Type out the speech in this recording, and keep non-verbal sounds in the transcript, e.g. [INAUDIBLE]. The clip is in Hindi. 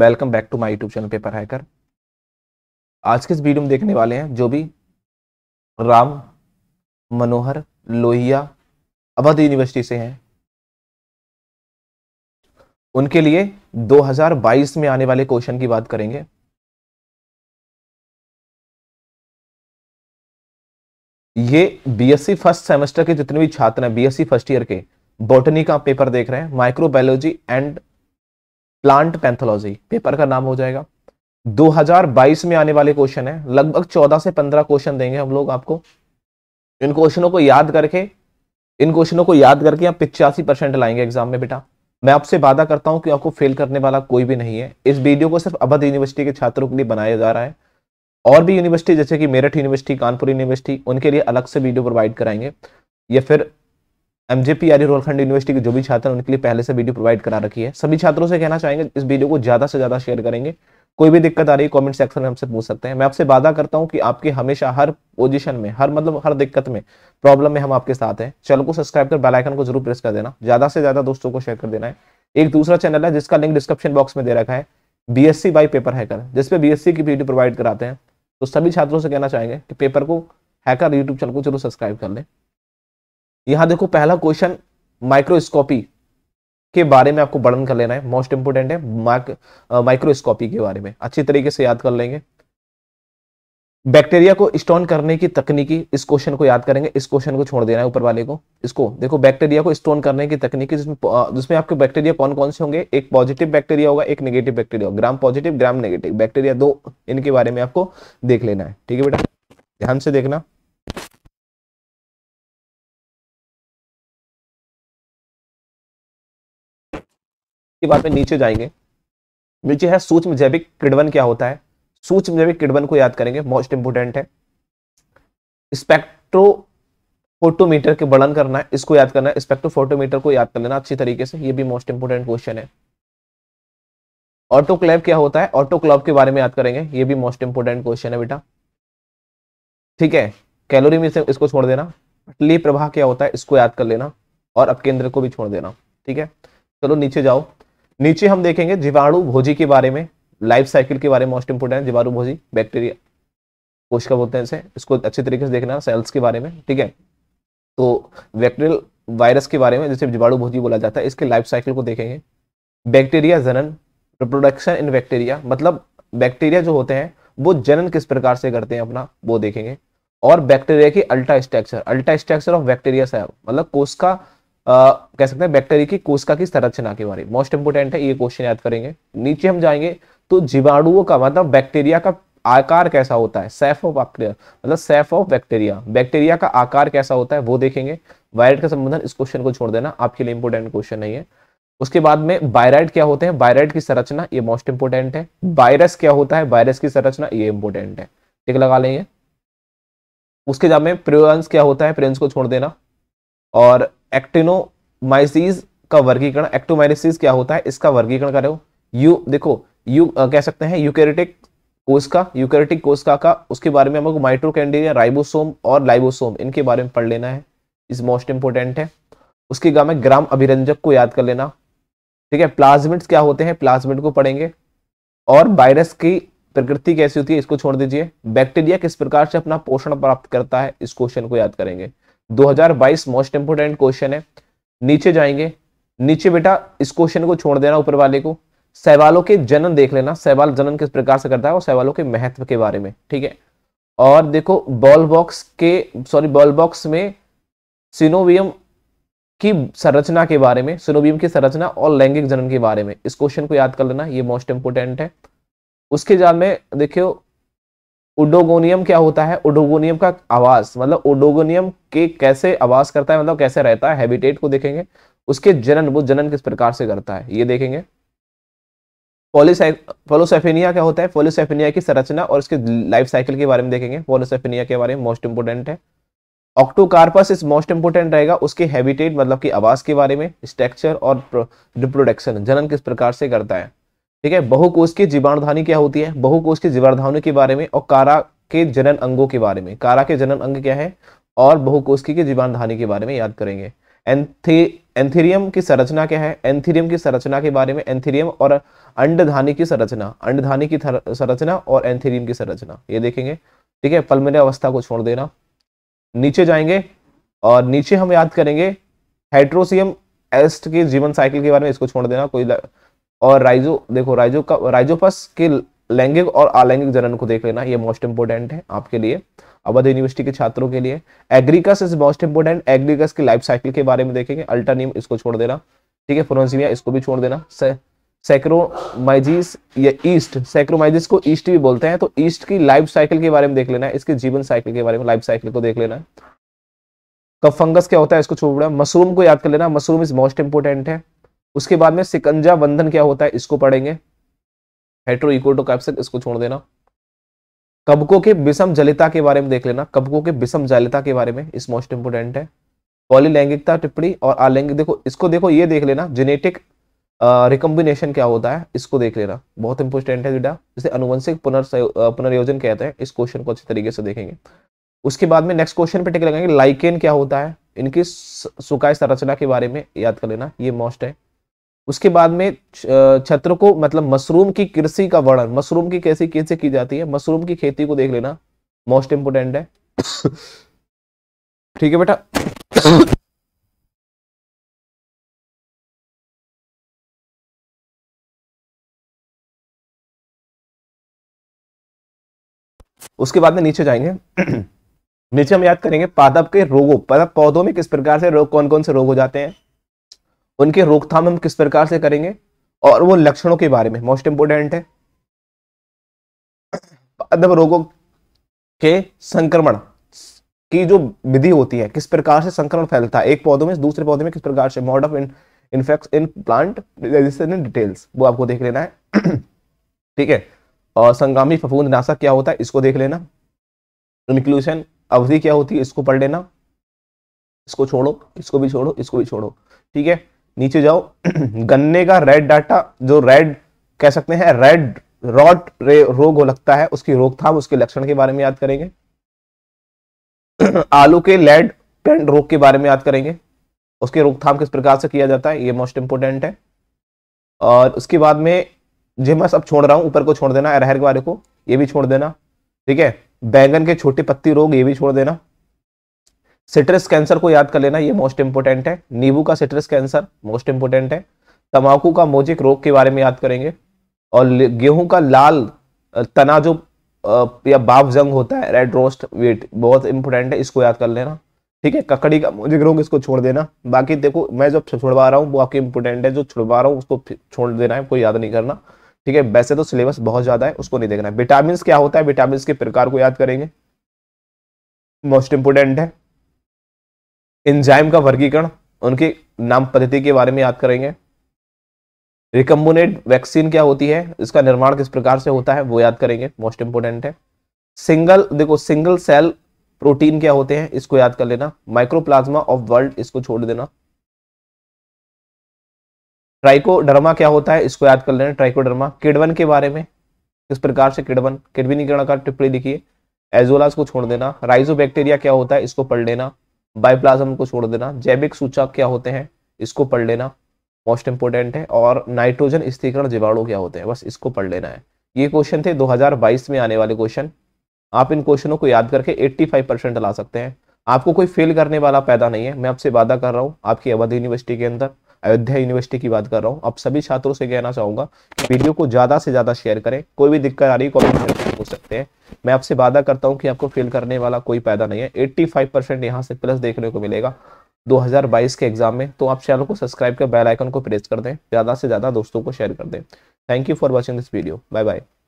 welcome back to my YouTube channel paper hacker आज के इस वीडियो में देखने वाले हैं जो भी राम मनोहर लोहिया अवध यूनिवर्सिटी से हैं उनके लिए 2022 में आने वाले क्वेश्चन की बात करेंगे ये बीएससी फर्स्ट सेमेस्टर के जितने भी छात्र हैं बीएससी फर्स्ट ईयर के बॉटनी का पेपर देख रहे हैं microbiology and plant pathology paper का नाम हो जाएगा 2022 में आने वाले क्वेश्चन है लगभग 14 से 15 क्वेश्चन देंगे हम लोग आपको इन क्वेश्चनों को याद करके इन क्वेश्चनों को याद करके आप पिचासी परसेंट लाएंगे एग्जाम में बेटा मैं आपसे वादा करता हूं कि आपको फेल करने वाला कोई भी नहीं है इस वीडियो को सिर्फ अवध यूनिवर्सिटी के छात्रों के लिए बनाया जा रहा है और भी यूनिवर्सिटी जैसे कि मेरठ यूनिवर्सिटी कानपुर यूनिवर्सिटी उनके लिए अलग से वीडियो प्रोवाइड कराएंगे या फिर एमजेपी जे रोलखंड यूनिवर्सिटी के जो भी छात्र उनके लिए पहले से वीडियो प्रोवाइड करा रखी है सभी छात्रों से कहना चाहेंगे इस वीडियो को ज़्यादा से ज़्यादा शेयर करेंगे कोई भी दिक्कत आ रही है कमेंट सेक्शन में हमसे पूछ सकते हैं मैं आपसे वादा करता हूँ कि आपके हमेशा हर पोजिशन में हर मतलब हर दिक्कत में प्रॉब्लम में हम आपके साथ हैं चैनल को सब्सक्राइब कर बेलाइकन को जरूर प्रेस कर देना ज़्यादा से ज़्यादा दोस्तों को शेयर कर देना है एक दूसरा चैनल है जिसका लिंक डिस्क्रिप्शन बॉक्स में दे रखा है B S C by paper hacker जिसपे बी एस सी की वीडियो प्रोवाइड कराते हैं तो सभी छात्रों से कहना चाहेंगे कि पेपर को हैकर यूट्यूब चैनल को जरूर सब्सक्राइब कर लें यहां देखो पहला क्वेश्चन माइक्रोस्कोपी के बारे में आपको वर्णन कर लेना है मोस्ट इंपोर्टेंट है माइक्रोस्कोपी के बारे में अच्छी तरीके से याद कर लेंगे बैक्टीरिया को स्टोन करने की तकनीकी इस क्वेश्चन को याद करेंगे इस क्वेश्चन को छोड़ देना है ऊपर वाले को इसको देखो बैक्टीरिया को स्टोन करने की तकनीकी जिसमें जिसमें आपके बैक्टीरिया कौन कौन से होंगे एक पॉजिटिव बैक्टीरिया होगा एक नेगेटिव बैक्टीरिया होगा gram positive gram negative bacteria दो इनके बारे में आपको देख लेना है ठीक है बेटा ध्यान से देखना की बात में नीचे जाएंगे नीचे है सूक्ष्म जैविक किडवन क्या होता है सूक्ष्म जैविक किडवन को याद करेंगे मोस्ट इंपोर्टेंट है स्पेक्ट्रो फोटोमीटर के वर्णन करना है इसको याद करना है स्पेक्ट्रो फोटोमीटर को याद कर लेना अच्छी तरीके से ये भी मोस्ट इंपोर्टेंट क्वेश्चन है ऑटोक्लेव क्या होता है ऑटोक्लेव के बारे में याद करेंगे ये भी मोस्ट इंपोर्टेंट क्वेश्चन है बेटा ठीक है कैलोरी में से इसको छोड़ देना पटली प्रभाव क्या होता है इसको याद कर लेना और अपकेंद्र को भी छोड़ देना ठीक है चलो नीचे जाओ नीचे हम देखेंगे जीवाणु भोजी के बारे में लाइफ साइकिल के बारे में मोस्ट इंपोर्टेंट जीवाणु भोजी बैक्टीरिया कोशिका बोलते हैं इसे इसको अच्छे तरीके से देखना सेल्स के बारे में ठीक है तो बैक्टीरियल वायरस के बारे में जैसे जीवाणु भोजी बोला जाता है इसके लाइफ साइकिल को देखेंगे बैक्टीरिया जनन रिप्रोडक्शन इन बैक्टीरिया मतलब बैक्टीरिया जो होते हैं वो जनन किस प्रकार से करते हैं अपना वो देखेंगे और बैक्टीरिया की ultra structure ultra structure of bacteria मतलब कोशिका कह सकते हैं बैक्टेरिया की कोशिका की संरचना के बारे में मोस्ट इंपोर्टेंट है ये क्वेश्चन याद करेंगे नीचे हम जाएंगे तो जीवाणुओं का मतलब बैक्टीरिया का आकार कैसा होता है सेफ ऑफ बैक्टीरिया मतलब सेफ ऑफ बैक्टीरिया बैक्टीरिया का आकार कैसा होता है वो देखेंगे वायरट का संबंधन इस क्वेश्चन को छोड़ देना आपके लिए इंपोर्टेंट क्वेश्चन नहीं है उसके बाद में बायराइड क्या होते हैं बायराइड की संरचना ये मोस्ट इंपोर्टेंट है वायरस क्या होता है वायरस की संरचना ये इंपोर्टेंट है ठीक लगा लेंगे उसके बाद में प्रियोंस क्या होता है प्रियंस को छोड़ देना और एक्टिनोमाइसिस का वर्गीकरण एक्टोमाइसिस क्या होता है इसका वर्गीकरण करो यू देखो यू आ, कह सकते हैं यूकेरेटिक कोष का यूकेरेटिक कोष का, का उसके बारे में हमको माइट्रोकैंडिया राइबोसोम और लाइबोसोम इनके बारे में पढ़ लेना है इस मोस्ट इंपोर्टेंट है उसके गाँव में ग्राम अभिरंजक को याद कर लेना ठीक है प्लाज्मिट्स क्या होते हैं प्लाज्मिट को पढ़ेंगे और वायरस की प्रकृति कैसी होती है इसको छोड़ दीजिए बैक्टीरिया किस प्रकार से अपना पोषण प्राप्त करता है इस क्वेश्चन को याद करेंगे 2022 मोस्ट इंपोर्टेंट क्वेश्चन है नीचे जाएंगे नीचे बेटा इस क्वेश्चन को छोड़ देना ऊपर वाले को सहवालों के जनन देख लेना सहवाल जनन किस प्रकार से करता है और सहवालों के महत्व के बारे में ठीक है और देखो बॉल बॉक्स के सॉरी बॉल बॉक्स में सिनोवियम की संरचना के बारे में सिनोवियम की संरचना और लैंगिक जनन के बारे में इस क्वेश्चन को याद कर लेना ये मोस्ट इंपोर्टेंट है उसके बाद में देखियो ओडोगोनियम क्या होता है ओडोगोनियम का आवास मतलब ओडोगोनियम के कैसे आवास करता है मतलब कैसे रहता है हैबिटेट को देखेंगे उसके जनन वो जनन किस प्रकार से करता है ये देखेंगे फोलोसेफेनिया क्या होता है फोलोसेफेनिया की संरचना और इसके लाइफ साइकिल के बारे में देखेंगे फोलोसेफेनिया के बारे में मोस्ट इंपोर्टेंट है ऑक्टोकार्पस इस मोस्ट इंपोर्टेंट रहेगा उसके हैबिटेट मतलब कि आवास के बारे में स्ट्रक्चर और रिप्रोडक्शन जनन किस प्रकार से करता है ठीक है बहुकोश की जीवाणुधानी क्या होती है बहुकोष की जीवाणुधानी के बारे में और कारा के जनन अंगों के बारे में कारा के जनन अंग क्या है और बहुकोश की जीवाणुधानी के बारे में याद करेंगे एंथीरियम की संरचना क्या है एंथीरियम की संरचना के बारे में एंथीरियम और अंडधानी की संरचना अंडधानी की संरचना और एंथीरियम की संरचना ये देखेंगे ठीक है पलमेरे अवस्था को छोड़ देना नीचे जाएंगे और नीचे हम याद करेंगे हाइड्रोसियम एस्ट के जीवन साइकिल के बारे में इसको छोड़ देना कोई और राइजो देखो राइजो का राइजोपस के लैंगिक और अलैंगिक जनन को देख लेना ये मोस्ट इंपोर्टेंट है आपके लिए अवध यूनिवर्सिटी के छात्रों के लिए agaricus is most important agaricus की लाइफ साइकिल के बारे में देखेंगे अल्टरनियम इसको छोड़ देना ठीक है फोरसिमिया इसको भी छोड़ देना से, सेक्रोमाइजिस या ईस्ट सेक्रोमाइजिस को ईस्ट भी बोलते हैं तो ईस्ट की लाइफ साइकिल के बारे में देख लेना है इसके जीवन साइकिल के बारे में लाइफ साइकिल को देख लेना है कब फंगस क्या होता है इसको छोड़ना मशरूम को याद कर लेना मशरूम इज मोस्ट इंपोर्टेंट है उसके बाद में सिकंजा बंधन क्या होता है इसको पढ़ेंगे हेट्रो इकोटो कैप्सिक इसको छोड़ देना कबकों के विषम जलिता के बारे में देख लेना कबकों के विषम जलिता के बारे में इस मोस्ट इंपोर्टेंट है पॉलीलैंगिकता टिप्पणी और आलैंगिक देखो इसको देखो ये देख लेना जेनेटिक रिकम्बिनेशन क्या होता है इसको देख लेना बहुत इंपोर्टेंट है बेटा जिसे अनुवंशिक पुनर्योजन कहते हैं इस क्वेश्चन को अच्छे तरीके से देखेंगे उसके बाद में नेक्स्ट क्वेश्चन पे टिक लगाएंगे लाइकेन क्या होता है इनकी सुकाय संरचना के बारे में याद कर लेना ये मोस्ट है उसके बाद में छत्र को मतलब मशरूम की कृषि का वर्णन मशरूम की कैसे कैसे की जाती है मशरूम की खेती को देख लेना मोस्ट इंपोर्टेंट है ठीक है बेटा उसके बाद में नीचे जाएंगे नीचे हम याद करेंगे पादप के रोगों पादप मतलब पौधों में किस प्रकार से रोग कौन कौन से रोग हो जाते हैं उनके रोकथाम हम किस प्रकार से करेंगे और वो लक्षणों के बारे में मोस्ट इंपोर्टेंट है मतलब रोगों के संक्रमण की जो विधि होती है किस प्रकार से संक्रमण फैलता है एक पौधों में दूसरे पौधे में किस प्रकार से mode of infect in plant in details वो आपको देख लेना है [CLEARS THROAT] ठीक है और संगामी फफूंद नाशक क्या होता है इसको देख लेना इंक्लूशन अवधि क्या होती है इसको पढ़ लेना इसको छोड़ो इसको भी छोड़ो इसको भी छोड़ो ठीक है नीचे जाओ [CLEARS THROAT] गन्ने का रेड डाटा जो रेड कह सकते हैं रेड रॉट रोग हो लगता है उसकी रोकथाम उसके लक्षण के बारे में याद करेंगे [CLEARS THROAT] आलू के लेड पेंट रोग के बारे में याद करेंगे उसके रोकथाम किस प्रकार से किया जाता है ये मोस्ट इंपोर्टेंट है और उसके बाद में जो मैं सब छोड़ रहा हूँ ऊपर को छोड़ देना अरहर के बारे को ये भी छोड़ देना ठीक है बैंगन के छोटे पत्ती रोग ये भी छोड़ देना सिट्रस कैंसर को याद कर लेना ये मोस्ट इंपोर्टेंट है नींबू का सिट्रस कैंसर मोस्ट इंपोर्टेंट है तम्बाकू का मोजिक रोग के बारे में याद करेंगे और गेहूं का लाल तना जो या बाप जंग होता है रेड रोस्ट वेट बहुत इंपोर्टेंट है इसको याद कर लेना ठीक है ककड़ी का मोजिक रोग इसको छोड़ देना बाकी देखो मैं जो छुड़वा रहा हूँ वो आपकी इंपोर्टेंट है जो छुड़वा रहा हूँ उसको छोड़ देना है कोई याद नहीं करना ठीक है वैसे तो सिलेबस बहुत ज़्यादा है उसको नहीं देखना है विटामिन क्या होता है विटामिन के प्रकार को याद करेंगे मोस्ट इंपोर्टेंट है एंजाइम का वर्गीकरण उनके नाम पद्धति के बारे में याद करेंगे रिकम्बोनेट वैक्सीन क्या होती है इसका निर्माण किस प्रकार से होता है वो याद करेंगे मोस्ट इंपोर्टेंट है सिंगल देखो सिंगल सेल प्रोटीन क्या होते हैं इसको याद कर लेना माइक्रोप्लाज्मा ऑफ वर्ल्ड इसको छोड़ देना ट्राइकोडर्मा क्या होता है इसको याद कर लेना ट्राइकोडर्मा किडवन के बारे में किस प्रकार से किडवन किडवनीकरण का टिप्पणी लिखिए एजोलास को छोड़ देना राइजो क्या होता है इसको पढ़ लेना बाइप्लाज्म को छोड़ देना जैविक सूचक क्या होते हैं इसको पढ़ लेना मोस्ट इंपोर्टेंट है और नाइट्रोजन स्थिरीकरण जीवाणु क्या होते हैं बस इसको पढ़ लेना है ये क्वेश्चन थे 2022 में आने वाले क्वेश्चन आप इन क्वेश्चनों को याद करके 85 परसेंट ला सकते हैं आपको कोई फेल करने वाला पैदा नहीं है मैं आपसे वादा कर रहा हूँ आपकी अवध यूनिवर्सिटी के अंदर अयोध्या यूनिवर्सिटी की बात कर रहा हूँ आप सभी छात्रों से कहना चाहूंगा वीडियो को ज्यादा से ज्यादा शेयर करें कोई भी दिक्कत आ रही कॉमेंट हो सकते हैं मैं आपसे वादा करता हूँ कि आपको फेल करने वाला कोई पैदा नहीं है 85 परसेंट यहाँ से प्लस देखने को मिलेगा 2022 के एग्जाम में तो आप चैनल को सब्सक्राइब कर बेल आइकन को प्रेस कर दें ज़्यादा से ज़्यादा दोस्तों को शेयर कर दें thank you for watching this video bye bye